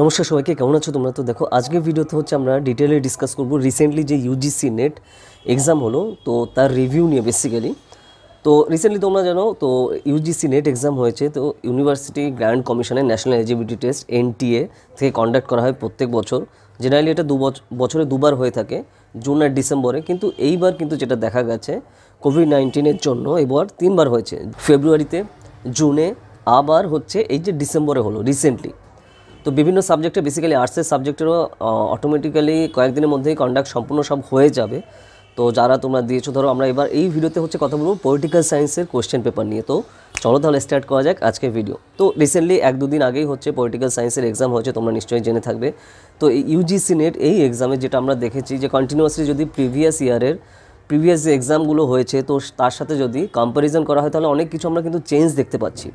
নমস্কার সবাইকে কেমন আছো তোমরা তো দেখো আজকে ভিডিওতে হচ্ছে আমরা ডিটেলে ডিসকাস করব রিসেন্টলি যে ইউজিসি নেট এক্সাম হলো তো তার রিভিউ নিয়ে বেসিক্যালি তো রিসেন্টলি তোমরা জানো তো ইউজিসি নেট এক্সাম হয়েছে তো ইউনিভার্সিটি গ্র্যান্ড কমিশনের ন্যাশনাল এলিজিবিলিটি টেস্ট এনটিএ থেকে কন্ডাক্ট করা হয় প্রত্যেক বছর জেনারেলি এটা দু বছরে দুবার হয়ে থাকে জুন আর ডিসেম্বরে কিন্তু এইবার কিন্তু যেটা দেখা গেছে কোভিড নাইন্টিনের জন্য এবার তিনবার হয়েছে ফেব্রুয়ারিতে জুনে আবার হচ্ছে এই যে ডিসেম্বরে হলো রিসেন্টলি তো বিভিন্ন সাবজেক্টে বেসিক্যালি আর্টসের সাবজেক্টেরও অটোমেটিক্যালি কয়েকদিনের মধ্যেই কন্ডাক্ট সম্পূর্ণ সব হয়ে যাবে তো যারা তোমরা দিয়েছো ধরো আমরা এবার এই ভিডিওতে হচ্ছে কথা বলবো পলিটিক্যাল সায়েন্সের কোয়েশ্চেন পেপার নিয়ে তো চলো তাহলে স্টার্ট করা যাক আজকের ভিডিও তো রিসেন্টলি এক দুদিন আগেই হচ্ছে পলিটিক্যাল সায়েন্সের এক্সাম হয়েছে তোমরা নিশ্চয়ই জেনে থাকবে তো এই ইউজিসি নেট এই এক্সামে যেটা আমরা দেখেছি যে কন্টিনিউয়াসলি যদি প্রিভিয়াস ইয়ারের প্রিভিয়াস যে এক্সামগুলো হয়েছে তো তার সাথে যদি কম্পারিজন করা হয় তাহলে অনেক কিছু আমরা কিন্তু চেঞ্জ দেখতে পাচ্ছি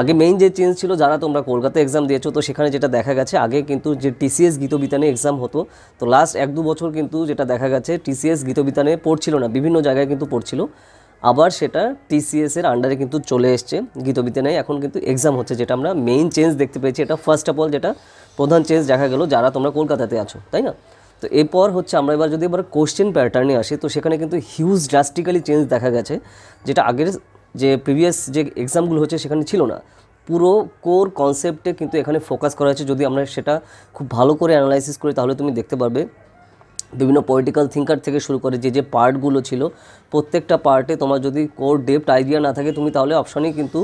আগে মেইন যে চেঞ্জ ছিল যারা তোমরা কলকাতা এক্সাম দিয়েছো তো সেখানে যেটা দেখা গেছে আগে কিন্তু যে টিসিএস গীতবিতানে এক্সাম হতো তো লাস্ট এক দু বছর কিন্তু যেটা দেখা গেছে টিসিএস গীতবিতানে পড়ছিল না বিভিন্ন জায়গায় কিন্তু পড়ছিল আবার সেটা টিসিএসের আন্ডারে কিন্তু চলে এসছে গীতবিতানে এখন কিন্তু এক্সাম হচ্ছে যেটা আমরা মেইন চেঞ্জ দেখতে পেয়েছি এটা ফার্স্ট অফ অল যেটা প্রধান চেঞ্জ দেখা গেল যারা তোমরা কলকাতাতে আছো তাই না তো এরপর হচ্ছে আমরা এবার যদি এবার কোশ্চেন প্যাটার্নে আসি তো সেখানে কিন্তু হিউজ ড্রাস্টিক্যালি চেঞ্জ দেখা গেছে যেটা আগের যে প্রিভিয়াস যে এক্সামগুলো হচ্ছে সেখানে ছিল না পুরো কোর কনসেপ্টে কিন্তু এখানে ফোকাস করা হয়েছে যদি আমরা সেটা খুব ভালো করে অ্যানালাইসিস করি তাহলে তুমি দেখতে পারবে বিভিন্ন পলিটিক্যাল থিঙ্কার থেকে শুরু করে যে যে পার্টগুলো ছিল প্রত্যেকটা পার্টে তোমার যদি কোর ডেপ্ট আইডিয়া না থাকে তুমি তাহলে অপশানেই কিন্তু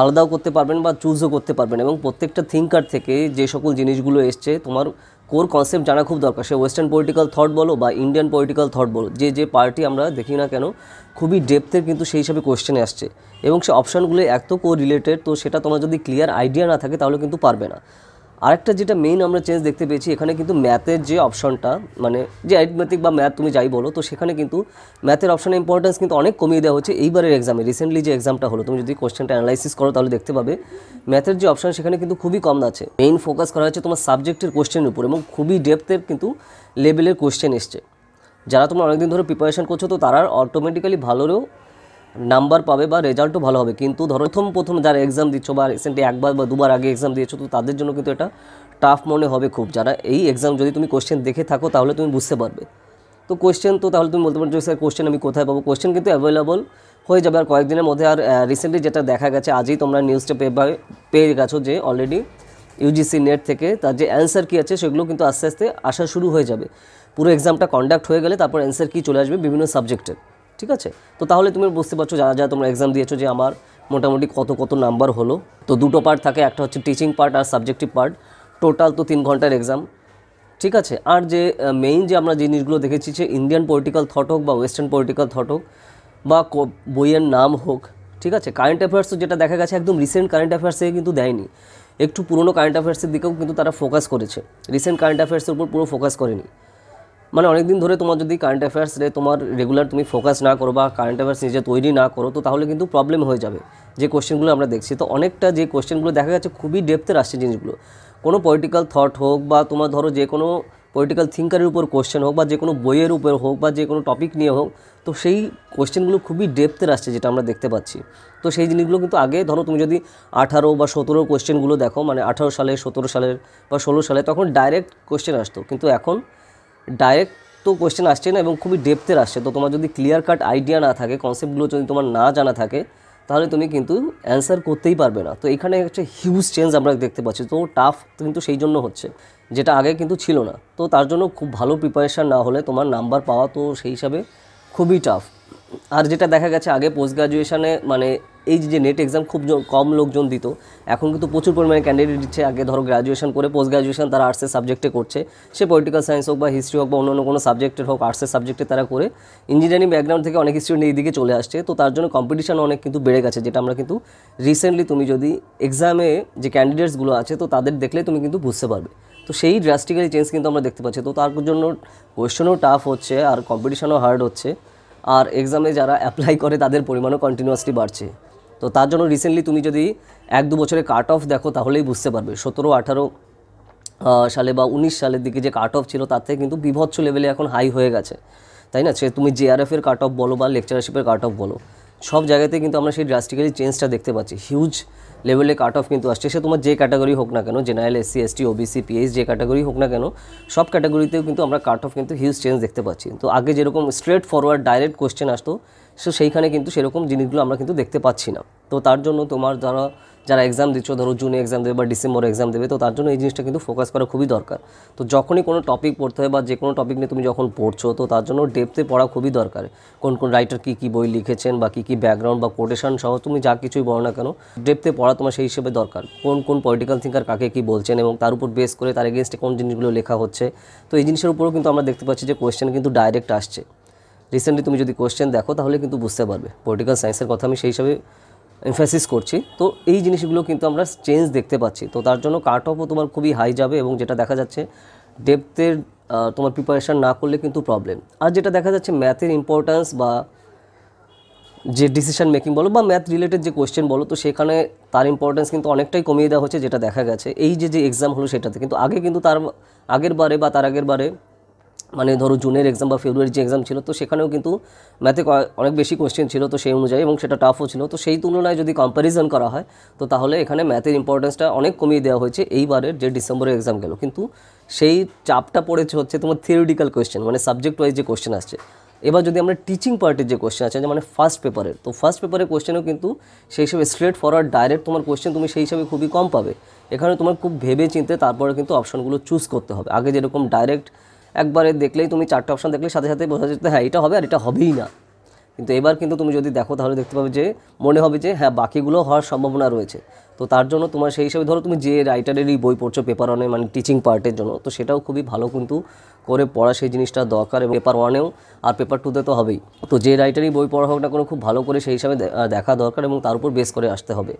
আলাদাও করতে পারবেন বা চুজও করতে পারবেন এবং প্রত্যেকটা থিঙ্কার থেকে যে সকল জিনিসগুলো এসছে তোমার কোর কনসেপ্ট জানা খুব দরকার সে ওয়েস্টার্ন পলিটিক্যাল থট বলো বা ইন্ডিয়ান পলিটিক্যাল থট বলো যে যে পার্টি আমরা দেখি না কেন খুবই ডেপথের কিন্তু সেই হিসাবে কোয়েশ্চেনে আসছে এবং সে অপশানগুলো এত কো রিলেটেড তো সেটা তোমার যদি ক্লিয়ার আইডিয়া না থাকে তাহলে কিন্তু পারবে না আরেকটা যেটা মেইন আমরা চেঞ্জ দেখতে পেয়েছি এখানে কিন্তু ম্যাথের যে অপশনটা মানে যে অ্যারিথমেটিক বা ম্যাথ তুমি যাই বলো তো সেখানে কিন্তু ম্যাথের অপশনের ইম্পর্টেন্স কিন্তু অনেক কমিয়ে দেওয়া হচ্ছে এইবারের এক্সামে রিসেন্টলি যে এক্সামটা হলো তুমি যদি কোশ্চেনটা অ্যানালাইসিস করো তাহলে দেখতে পাবে ম্যাথের যে অপশন সেখানে কিন্তু খুবই কম আছে মেইন ফোকাস করা হচ্ছে তোমার সাবজেক্টের কোশ্চেনের উপর এবং খুবই ডেপথের কিন্তু লেভেলের কোশ্চেন এসছে যারা তোমরা অনেকদিন ধরে প্রিপারেশন করছো তো তারা অটোমেটিক্যালি ভালোরও নাম্বার পাবে বা রেজাল্টও ভালো হবে কিন্তু ধরো প্রথম প্রথম যারা এক্সাম দিচ্ছ বা রিসেন্টলি একবার বা দুবার আগে এক্সাম দিয়েছো তো তাদের জন্য কিন্তু এটা টাফ মনে হবে খুব যারা এই এক্সাম যদি তুমি কোশ্চেন দেখে থাকো তাহলে তুমি বুঝতে পারবে তো কোশ্চেন তো তাহলে তুমি বলতে পারো যে স্যার কোশ্চেন আমি কোথায় পাবো কোশ্চেন কিন্তু অ্যাভেলেবল হয়ে যাবে আর কয়েকদিনের মধ্যে আর রিসেন্টলি যেটা দেখা গেছে আজই তোমরা নিউজটা পেয়ে পেয়ে গেছো যে অলরেডি ইউজিসি নেট থেকে তার যে অ্যান্সার কী আছে সেগুলো কিন্তু আস্তে আস্তে আসা শুরু হয়ে যাবে পুরো এক্সামটা কন্ডাক্ট হয়ে গেলে তারপর অ্যান্সার কী চলে আসবে বিভিন্ন সাবজেক্টের ঠিক আছে তো তাহলে তুমি বুঝতে পারছো যারা যারা তোমরা এক্সাম দিয়েছো যে আমার মোটামুটি কত কত নাম্বার হলো তো দুটো পার্ট থাকে একটা হচ্ছে টিচিং পার্ট আর সাবজেক্টিভ পার্ট টোটাল তো তিন ঘন্টার এক্সাম ঠিক আছে আর যে মেইন যে আমরা জিনিসগুলো দেখেছি যে ইন্ডিয়ান পলিটিক্যাল থট হোক বা ওয়েস্টার্ন পলিটিক্যাল থট হোক বা বইয়ের নাম হোক ঠিক আছে কারেন্ট অ্যাফেয়ার্স যেটা দেখা গেছে একদম রিসেন্ট কারেন্ট অ্যাফেয়ার্সে কিন্তু দেয়নি একটু পুরনো কারেন্ট অ্যাফেয়ার্সের দিকেও কিন্তু তারা ফোকাস করেছে রিসেন্ট কারেন্ট অ্যাফেয়ার্সের উপর পুরো ফোকাস করেনি মানে অনেক দিন ধরে তোমার যদি কারেন্ট অ্যাফেয়ার্সে তোমার রেগুলার তুমি ফোকাস না করো বা কারেন্ট অ্যাফেয়ার্স নিজে তৈরি না করো তো তাহলে কিন্তু প্রবলেম হয়ে যাবে যে কোশ্চেনগুলো আমরা দেখছি তো অনেকটা যে কোশ্চেনগুলো দেখা গেছে খুবই ডেপথের আসছে জিনিসগুলো কোনো পলিটিক্যাল থট হোক বা তোমার ধরো যে কোনো পলিটিক্যাল থিঙ্কারের উপর কোশ্চেন হোক বা যে কোনো বইয়ের উপর হোক বা যে কোনো টপিক নিয়ে হোক তো সেই কোশ্চেনগুলো খুবই ডেপথের আসছে যেটা আমরা দেখতে পাচ্ছি তো সেই জিনিসগুলো কিন্তু আগে ধরো তুমি যদি আঠারো বা সতেরো কোশ্চেনগুলো দেখো মানে আঠারো সালে সতেরো সালের বা ষোলো সালে তখন ডাইরেক্ট কোশ্চেন আসতো কিন্তু এখন ডাইরেক্ট তো কোয়েশ্চেন আসছে না এবং খুবই ডেপথের আসছে তো তোমার যদি ক্লিয়ার কাট আইডিয়া না থাকে কনসেপ্টগুলো যদি তোমার না জানা থাকে তাহলে তুমি কিন্তু অ্যান্সার করতেই পারবে না তো এখানে একটা হিউজ চেঞ্জ আমরা দেখতে পাচ্ছি তো টাফ কিন্তু সেই জন্য হচ্ছে যেটা আগে কিন্তু ছিল না তো তার জন্য খুব ভালো প্রিপারেশান না হলে তোমার নাম্বার পাওয়া তো সেই হিসাবে খুবই টাফ আর যেটা দেখা গেছে আগে পোস্ট গ্রাজুয়েশানে মানে এই যে নেট এক্সাম খুব কম লোকজন দিত এখন কিন্তু প্রচুর পরিমাণে ক্যান্ডিডেট দিচ্ছে আগে ধরো গ্রাজুয়েশন করে পোস্ট গ্রাজুয়েশন তারা আর্টসের সাবজেক্টে করছে সে পলিটিক্যাল সায়েন্স হোক বা হিস্ট্রি হোক বা অন্য কোনো সাবজেক্টের হোক আর্টসের সাবজেক্টে তারা করে ইঞ্জিনিয়ারিং ব্যাকগ্রাউন্ড থেকে অনেক স্টুডেন্ট এই দিকে চলে আসছে তো তার জন্য কম্পিটিশান অনেক কিন্তু বেড়ে গেছে যেটা আমরা কিন্তু রিসেন্টলি তুমি যদি এক্সামে যে ক্যান্ডিডেটসগুলো আছে তো তাদের দেখলে তুমি কিন্তু বুঝতে পারবে তো সেই ড্রাস্টিক্যালি চেঞ্জ কিন্তু আমরা দেখতে পাচ্ছি তো তার জন্য কোয়েশ্চেনও টাফ হচ্ছে আর কম্পিটিশানও হার্ড হচ্ছে আর এক্সামে যারা অ্যাপ্লাই করে তাদের পরিমাণও কন্টিনিউয়াসলি বাড়ছে তো তার জন্য রিসেন্টলি তুমি যদি এক দু বছরে কাট অফ দেখো তাহলেই বুঝতে পারবে সতেরো আঠারো সালে বা উনিশ সালের দিকে যে কাট অফ ছিল তার থেকে কিন্তু বিভৎস লেভেলে এখন হাই হয়ে গেছে তাই না সে তুমি জেআরএফের কাট অফ বলো বা লেকচারশিপের কাট অফ বলো সব জায়গাতে কিন্তু আমরা সেই ড্রাস্টিক্যালি চেঞ্জটা দেখতে পাচ্ছি হিউজ লেভেলে কাট অফ কিন্তু আসছে সে তোমার যে ক্যাটাগরি হোক না কেন general SC ST OBC PH যে ক্যাটাগরি হোক না কেন সব ক্যাটাগরিতেও কিন্তু আমরা কাট অফ কিন্তু হিউজ চেঞ্জ দেখতে পাচ্ছি তো আগে যেরকম স্ট্রেট ফরওয়ার্ড ডাইরেক্ট কোয়েশ্চেন আসতো সো সেইখানে কিন্তু সেরকম জিনিসগুলো আমরা কিন্তু দেখতে পাচ্ছি না তো তার জন্য তোমার যারা যারা এক্সাম দিচ্ছ ধরো জুনে এক্সাম দেবে বা ডিসেম্বরে এক্সাম দেবে তো তার জন্য এই জিনিসটা কিন্তু ফোকাস করা খুবই দরকার তো যখনই কোনো টপিক পড়তে হয় বা যে কোনো টপিক নিয়ে তুমি যখন পড়ছো তো তার জন্য ডেপথে পড়া খুবই দরকার কোন কোন রাইটার কী কী বই লিখেছেন বা কী কী ব্যাকগ্রাউন্ড বা কোটেশন সহ তুমি যা কিছুই বলো না কেন ডেপথে পড়া তোমার সেই হিসেবে দরকার কোন কোন পলিটিক্যাল থিঙ্কার কাকে কী বলছেন এবং তার উপর বেস করে তার এগেনস্টে কোন জিনিসগুলো লেখা হচ্ছে তো এই জিনিসের উপরেও কিন্তু আমরা দেখতে পাচ্ছি যে কোয়েশ্চেন কিন্তু ডাইরেক্ট আসছে রিসেন্টলি তুমি যদি কোয়েশ্চেন দেখো তাহলে কিন্তু বুঝতে পারবে পলিটিক্যাল সায়েন্সের কথা আমি সেই হিসাবে এমফাসিস করছি তো এই জিনিসগুলো কিন্তু আমরা চেঞ্জ দেখতে পাচ্ছি তো তার জন্য কাট অফও তোমার খুবই হাই যাবে এবং যেটা দেখা যাচ্ছে ডেপথের তোমার প্রিপারেশান না করলে কিন্তু প্রবলেম আর যেটা দেখা যাচ্ছে ম্যাথের ইম্পর্ট্যান্স বা যে ডিসিশন মেকিং বলো বা ম্যাথ রিলেটেড যে কোয়েশ্চেন বলো তো সেখানে তার ইম্পর্টেন্স কিন্তু অনেকটাই কমিয়ে দেওয়া হচ্ছে যেটা দেখা গেছে এই যে যে এক্সাম হলো সেটাতে কিন্তু আগে কিন্তু তার আগের বারে বা তার আগের বারে মানে ধরো জুনের এক্সাম বা ফেব্রুয়ারির যে এক্সাম ছিল তো সেখানেও কিন্তু ম্যাথে অনেক বেশি কোয়েশ্চেন ছিল তো সেই অনুযায়ী এবং সেটা টাফও ছিল তো সেই তুলনায় যদি কম্প্যারিজন করা হয় তো তাহলে এখানে ম্যাথের ইম্পর্টেন্সটা অনেক কমিয়ে দেওয়া হয়েছে এইবারের যে ডিসেম্বরের এক্সাম গেল কিন্তু সেই চাপটা পড়েছে হচ্ছে তোমার থিওরিটিক্যাল কোয়েশ্চেন মানে সাবজেক্ট ওয়াইজ যে কোয়েশ্চেন আসছে এবার যদি আমরা টিচিং পার্টির যে কোয়েশ্চেন আছে মানে ফার্স্ট পেপারের তো ফার্স্ট পেপারের কোয়েশ্চেনও কিন্তু সেই হিসাবে স্ট্রেট ফরওয়ার্ড ডাইরেক্ট তোমার কোয়েশ্চেন তুমি সেই হিসাবে খুবই কম পাবে এখানে তোমার খুব ভেবে চিনতে তারপরে কিন্তু অপশনগুলো চুজ করতে হবে আগে যেরকম ডাইরেক্ট একবারে দেখলেই তুমি চারটে অপশান দেখলে সাথে সাথে বোঝা যেতে হ্যাঁ এটা হবে আর এটা হবেই না কিন্তু এবার কিন্তু তুমি যদি দেখো তাহলে দেখতে পাবে যে মনে হবে যে হ্যাঁ বাকিগুলো হওয়ার সম্ভাবনা রয়েছে তো তার জন্য তোমার সেই হিসাবে ধরো তুমি যে রাইটারেরই বই পড়ছো পেপার ওয়ানে মানে টিচিং পার্টের জন্য তো সেটাও খুবই ভালো কিন্তু করে পড়া সেই জিনিসটা দরকার এবং পেপার ওয়ানেও আর পেপার টুতে তো হবেই তো যে রাইটারই বই পড়া হোক না কোনো খুব ভালো করে সেই হিসাবে দেখা দরকার এবং তার উপর বেস করে আসতে হবে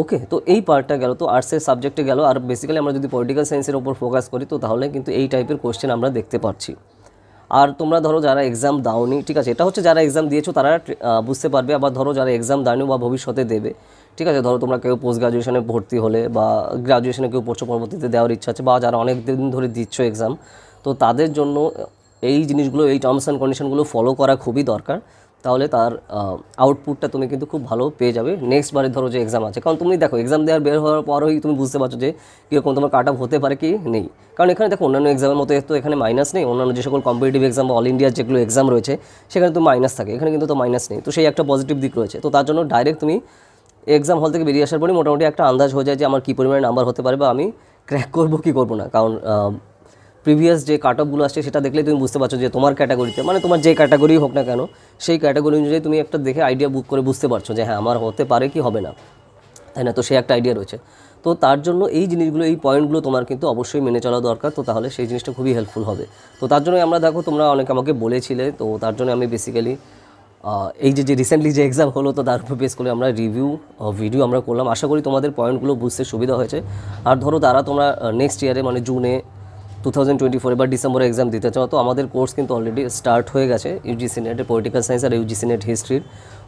ওকে তো এই পার্টটা গেল তো আর্টসের সাবজেক্টে গেল আর বেসিক্যালি আমরা যদি পলিটিক্যাল সায়েন্সের ওপর ফোকাস করি তো তাহলে কিন্তু এই টাইপের কোশ্চেন আমরা দেখতে পাচ্ছি আর তোমরা ধরো যারা এক্সাম দাওনি ঠিক আছে এটা হচ্ছে যারা এক্সাম দিয়েছো তারা বুঝতে পারবে আবার ধরো যারা এক্সাম দাওনি বা ভবিষ্যতে দেবে ঠিক আছে ধরো তোমরা কেউ পোস্ট গ্রাজুয়েশনে ভর্তি হলে বা গ্রাজুয়েশনে কেউ উচ্চ পরবর্তীতে দেওয়ার ইচ্ছা আছে বা যারা অনেক দিন ধরে দিচ্ছ এক্সাম তো তাদের জন্য এই জিনিসগুলো এই টার্মস অ্যান্ড কন্ডিশনগুলো ফলো করা খুবই দরকার তাহলে তার আউটপুটটা তুমি কিন্তু খুব ভালো পেয়ে যাবে নেক্সট বারে ধরো যে এক্সাম আছে কারণ তুমি দেখো এক্সাম দেওয়ার বের হওয়ার পরই তুমি বুঝতে পারছো যে কীরকম তোমার কাট হতে পারে কি নেই কারণ এখানে দেখো অন্যান্য এক্সামের মতো তো এখানে মাইনাস নেই অন্যান্য যে সকল কম্পিটিটিভ এক্সাম বা অল ইন্ডিয়ার যেগুলো এক্সাম রয়েছে সেখানে তো মাইনাস থাকে এখানে কিন্তু তো মাইনাস নেই তো সেই একটা পজিটিভ দিক রয়েছে তো তার জন্য ডাইরেক্ট তুমি এক্সাম হল থেকে বেরিয়ে আসার পরে মোটামুটি একটা আন্দাজ হয়ে যায় যে আমার কী পরিমাণে নাম্বার হতে পারে বা আমি ক্র্যাক করবো কী করবো না কারণ প্রিভিয়াস যে কাট অফগুলো আসছে সেটা দেখলে তুমি বুঝতে পারছো যে তোমার ক্যাটাগরিতে মানে তোমার যে ক্যাটাগরি হোক না কেন সেই ক্যাটাগরি অনুযায়ী তুমি একটা দেখে আইডিয়া বুক করে বুঝতে পারছো যে হ্যাঁ আমার হতে পারে কি হবে না তাই না তো সে একটা আইডিয়া রয়েছে তো তার জন্য এই জিনিসগুলো এই পয়েন্টগুলো তোমার কিন্তু অবশ্যই মেনে চলা দরকার তো তাহলে সেই জিনিসটা খুবই হেল্পফুল হবে তো তার জন্য আমরা দেখো তোমরা অনেকে আমাকে বলেছিলে তো তার জন্য আমি বেসিক্যালি এই যে যে রিসেন্টলি যে এক্সাম হলো তো তার উপর বেস করে আমরা রিভিউ ভিডিও আমরা করলাম আশা করি তোমাদের পয়েন্টগুলো বুঝতে সুবিধা হয়েছে আর ধরো তারা তোমরা নেক্সট ইয়ারে মানে জুনে টু থাউজেন্ড টোয়েন্টি ফোর ডিসেম্বরে এক্সাম দিতে চাও তো আমাদের কোর্স কিন্তু অলরেডি স্টার্ট হয়ে গেছে ইউজিসি নেটের পলিটিক্যাল সায়েন্স আর ইউজিসি নেট হিস্ট্রির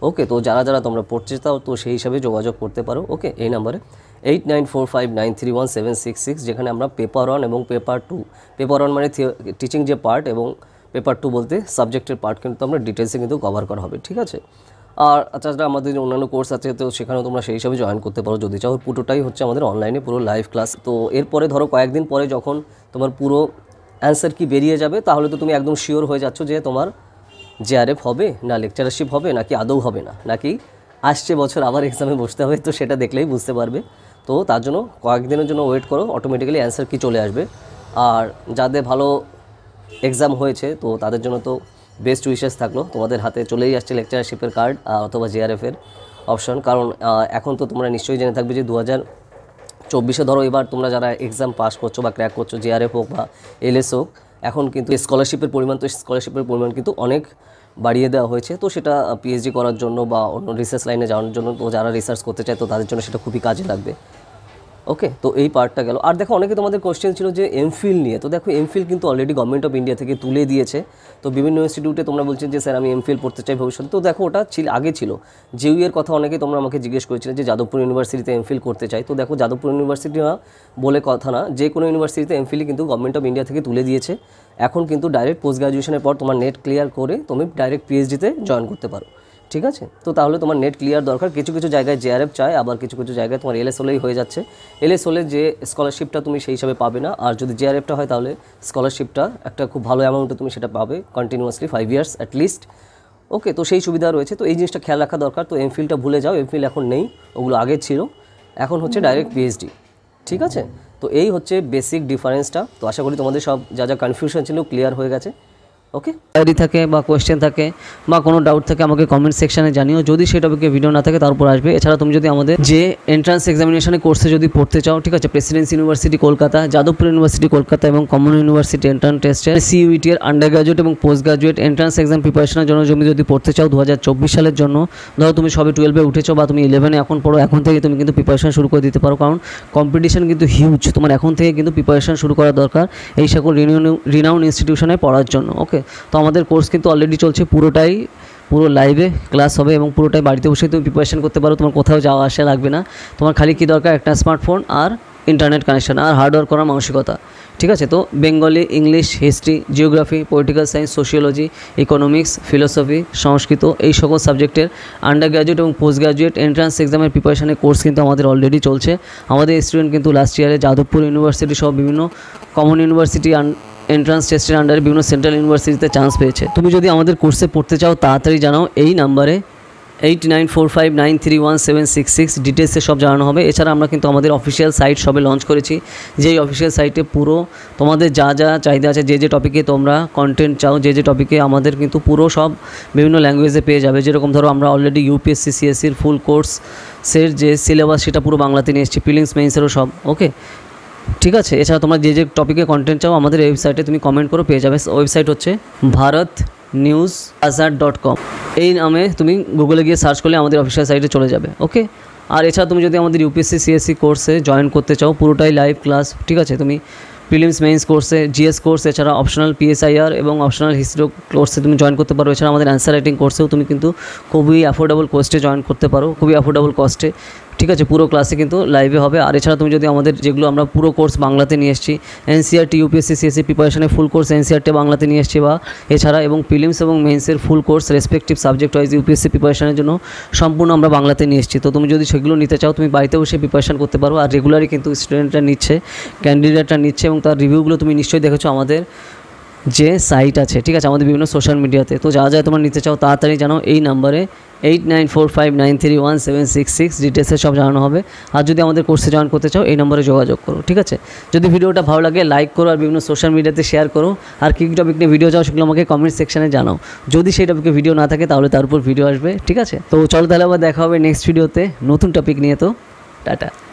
ওকে তো যারা যারা তোমরা পড়তে চাও তো সেই হিসাবে যোগাযোগ করতে পারো ওকে এই নাম্বারে eight nine four five nine three one seven six six যেখানে আমরা পেপার ওয়ান এবং পেপার টু পেপার ওয়ান মানে টিচিং যে পার্ট এবং পেপার টু বলতে সাবজেক্টের পার্ট কিন্তু আমরা ডিটেলসে কিন্তু কভার করা হবে ঠিক আছে আর তাছাড়া আচ্ছা, আচ্ছা, আমাদের অন্যান্য কোর্স আছে তো সেখানেও তোমরা সেই হিসাবে জয়েন করতে পারো যদি চাও পুরোটাই হচ্ছে আমাদের অনলাইনে পুরো লাইভ ক্লাস তো এরপরে ধরো কয়েকদিন পরে যখন তোমার পুরো অ্যান্সার কি বেরিয়ে যাবে তাহলে তো তুমি একদম শিওর হয়ে যাচ্ছ যে তোমার জেআরএফ হবে না লেকচারারশিপ হবে নাকি আদৌ হবে না নাকি আসছে বছর আবার এক্সামে বসতে হবে তো সেটা দেখলেই বুঝতে পারবে তো তার জন্য কয়েকদিনের জন্য ওয়েট করো অটোমেটিক্যালি অ্যান্সার কি চলে আসবে আর যাদের ভালো এক্সাম হয়েছে তো তাদের জন্য তো বেস্ট উইশেস থাকলো তোমাদের হাতে চলেই আসছে লেকচারশিপের কার্ড অথবা জেআরএফের অপশন কারণ এখন তো তোমরা নিশ্চয়ই জেনে থাকবে যে দু হাজার চব্বিশে ধরো এবার তোমরা যারা এক্সাম পাস করছো বা ক্র্যাক করছো জিআরএফ হোক বা এলএস হোক এখন কিন্তু স্কলারশিপের পরিমাণ তো স্কলারশিপের পরিমাণ কিন্তু অনেক বাড়িয়ে দেওয়া হয়েছে তো সেটা পিএইচডি করার জন্য বা অন্য রিসার্চ লাইনে যাওয়ার জন্য তো যারা রিসার্চ করতে চায় তো তাদের জন্য সেটা খুবই কাজে লাগবে ওকে তো এই পার্টটা গেল আর দেখো অনেকে তোমাদের কোশ্চেন ছিল যে এমফিল নিয়ে তো দেখো এমফিল কিন্তু অলরেডি গভর্নমেন্ট অফ ইন্ডিয়া থেকে তুলে দিয়েছে তো বিভিন্ন ইনস্টিটিউটে তোমরা বলছেন যে স্যার আমি এমফিল পড়তে চাই ভবিষ্যতে তো দেখো ওটা ছিল আগে ছিল জেইউ এর কথা অনেকে তোমরা আমাকে জিজ্ঞেস করেছিলে যে যাদবপুর ইউনিভার্সিটিতে এমফিল করতে চাই তো দেখো যাদবপুর ইউনিভার্সিটি না বলে কথা না যে কোনো ইউনিভার্সিটিতে এমফিলই কিন্তু গভর্নমেন্ট অফ ইন্ডিয়া থেকে তুলে দিয়েছে এখন কিন্তু ডাইরেক্ট পোস্ট গ্রাজুয়েশনের পর তোমার নেট ক্লিয়ার করে তুমি ডাইরেক্ট পিএইচডিতে জয়েন করতে পারো ঠিক আছে তো তাহলে তোমার নেট ক্লিয়ার দরকার কিছু কিছু জায়গায় জেআরএফ চায় আবার কিছু কিছু জায়গায় তোমার এলএস হলেই হয়ে যাচ্ছে এলএস হলে যে স্কলারশিপটা তুমি সেই হিসাবে পাবে না আর যদি জেআরএফটা হয় তাহলে স্কলারশিপটা একটা খুব ভালো অ্যামাউন্টে তুমি সেটা পাবে continuously five years at least okay তো সেই সুবিধা রয়েছে তো এই জিনিসটা খেয়াল রাখা দরকার তো এমফিলটা ভুলে যাও এমফিল এখন নেই ওগুলো আগে ছিল এখন হচ্ছে ডাইরেক্ট পিএইচডি ঠিক আছে তো এই হচ্ছে বেসিক ডিফারেন্সটা তো আশা করি তোমাদের সব যা যা কনফিউশন ছিল ক্লিয়ার হয়ে গেছে ওকে ডায়েরি থাকে বা কোয়েশ্চেন থাকে বা কোনো ডাউট থাকে আমাকে কমেন্ট সেকশানে জানিও যদি সেই টপিকে ভিডিও না থাকে তার উপর আসবে এছাড়া তুমি যদি আমাদের যে এন্ট্রান্স এক্সামিনেশনে কোর্সে যদি পড়তে চাও ঠিক আছে presidency university Kolkata Jadavpur university Kolkata এবং কমন ইউনিভার্সিটি এন্ট্রান্স টেস্টের সিইউটি এর আন্ডার গ্রাজুয়েট এবং পোস্ট গ্রাজুয়েট এন্ট্রান্স এক্সাম প্রিপারেশনের জন্য তুমি যদি পড়তে চাও দু সালের জন্য ধরো তুমি সবে টুয়েলভে উঠেছো বা তুমি ইলেভেনে এখন পড়ো এখন থেকে তুমি কিন্তু প্রিপারেশন শুরু করে দিতে পারো কারণ কম্পিটিশন কিন্তু হিউজ তোমার এখন থেকে কিন্তু প্রিপারেশন শুরু করা দরকার এই সকল রিনাউন্ড রিনাউন ইনস্টিটিউশনে পড়ার জন্য ওকে তো আমাদের কোর্স কিন্তু অলরেডি চলছে পুরোটাই পুরো লাইভে ক্লাস হবে এবং পুরোটাই বাড়িতে বসে তুমি প্রিপারেশন করতে পারো তোমার কোথাও যাওয়া আসা লাগবে না তোমার খালি কী দরকার একটা স্মার্টফোন আর ইন্টারনেট কানেকশন আর হার্ডওয়ার্ক করার মানসিকতা ঠিক আছে তো Bengali English history geography political science sociology economics philosophy সংস্কৃত এই সকল সাবজেক্টের আন্ডার গ্র্যাজুয়েট এবং পোস্ট গ্র্যাজুয়েট এন্ট্রান্স এক্সামের প্রিপারেশনের কোর্স কিন্তু আমাদের অলরেডি চলছে আমাদের স্টুডেন্ট কিন্তু লাস্ট ইয়ারে যাদবপুর ইউনিভার্সিটি সহ বিভিন্ন কমন ইউনিভার্সিটি এন্ট্রান্স টেস্টের আন্ডারে বিভিন্ন সেন্ট্রাল ইউনিভার্সিটিতে চান্স পেয়েছে তুমি যদি আমাদের কোর্সে পড়তে চাও তাড়াতাড়ি জানাও এই নাম্বারে eight nine four five nine three one seven six six ডিটেলসে সব জানানো হবে এছাড়া আমরা কিন্তু আমাদের অফিসিয়াল সাইট সবে লঞ্চ করেছি যেই অফিসিয়াল সাইটে পুরো তোমাদের যা যা চাহিদা আছে যে যে টপিকে তোমরা কন্টেন্ট চাও যে যে টপিকে আমাদের কিন্তু পুরো সব বিভিন্ন ল্যাঙ্গুয়েজে পেয়ে যাবে যেরকম ধরো আমরা অলরেডি ইউপিএসসি সিএসসির ফুল কোর্স সের যে সিলেবাস সেটা পুরো বাংলাতে নিয়ে এসেছি ফিলিংস মেইনসেরও সব ওকে ঠিক আছে এছাড়া তোমার যে যে টপিকে কন্টেন্ট চাও আমাদের ওয়েবসাইটে তুমি কমেন্ট করো পেয়ে যাবে ওয়েবসাইট হচ্ছে Bharat news Azad dot com এই নামে তুমি গুগলে গিয়ে সার্চ করলে আমাদের অফিসিয়াল সাইটে চলে যাবে ওকে আর এছাড়া তুমি যদি আমাদের ইউপিএসসি সিএসসি কোর্সে জয়েন করতে চাও পুরোটাই লাইভ ক্লাস ঠিক আছে তুমি প্রিলিমস মেইনস কোর্সে জিএস কোর্স এছাড়া অপশনাল পিএসআইআর এবং অপশনাল হিস্ট্রি কোর্সে তুমি জয়েন করতে পারো এছাড়া আমাদের অ্যান্সার রাইটিং কোর্সেও তুমি কিন্তু খুবই অ্যাফোর্ডেবল কোস্টে জয়েন করতে পারো খুবই অ্যাফোর্ডেবল কস্টে ঠিক আছে পুরো ক্লাসে কিন্তু লাইভে হবে আর এছাড়া তুমি যদি আমাদের যেগুলো আমরা পুরো কোর্স বাংলাতে নিয়ে এসেছি এনসিআরটি ইউপিএসসি সিএসসি প্রিপারেশনে ফুল কোর্স এনসিআরটি বাংলাতে নিয়ে এসেছি বা এছাড়া এবং প্রিলিমস এবং মেন্সের full course respective subject wise UPSC প্রিপারেশনের জন্য সম্পূর্ণ আমরা বাংলাতে নিয়ে এসেছি তো তুমি যদি সেগুলো নিতে চাও তুমি বাড়িতে বসে প্রিপারেশন করতে পারো আর রেগুলারই কিন্তু স্টুডেন্টরা নিচ্ছে ক্যান্ডিডেটরা নিচ্ছে এবং তার রিভিউগুলো তুমি নিশ্চয়ই দেখেছো আমাদের যে সাইট আছে ঠিক আছে আমাদের বিভিন্ন সোশ্যাল মিডিয়াতে তো যা যা তোমার নিতে চাও তাড়াতাড়ি জানাও এই নাম্বারে eight nine four five nine three one seven six six ডিটেলসে সব জানানো হবে আর যদি আমাদের কোর্সে জয়েন করতে চাও এই নম্বরে যোগাযোগ করো ঠিক আছে যদি ভিডিওটা ভালো লাগে লাইক করো আর বিভিন্ন সোশ্যাল মিডিয়াতে শেয়ার করো আর কী কী টপিক নিয়ে ভিডিও যাও সেগুলো আমাকে কমেন্ট সেকশানে জানাও যদি সেই টপিকে ভিডিও না থাকে তাহলে তার উপর ভিডিও আসবে ঠিক আছে তো চলো তাহলে আবার দেখা হবে নেক্সট ভিডিওতে নতুন টপিক নিয়ে তো টাটা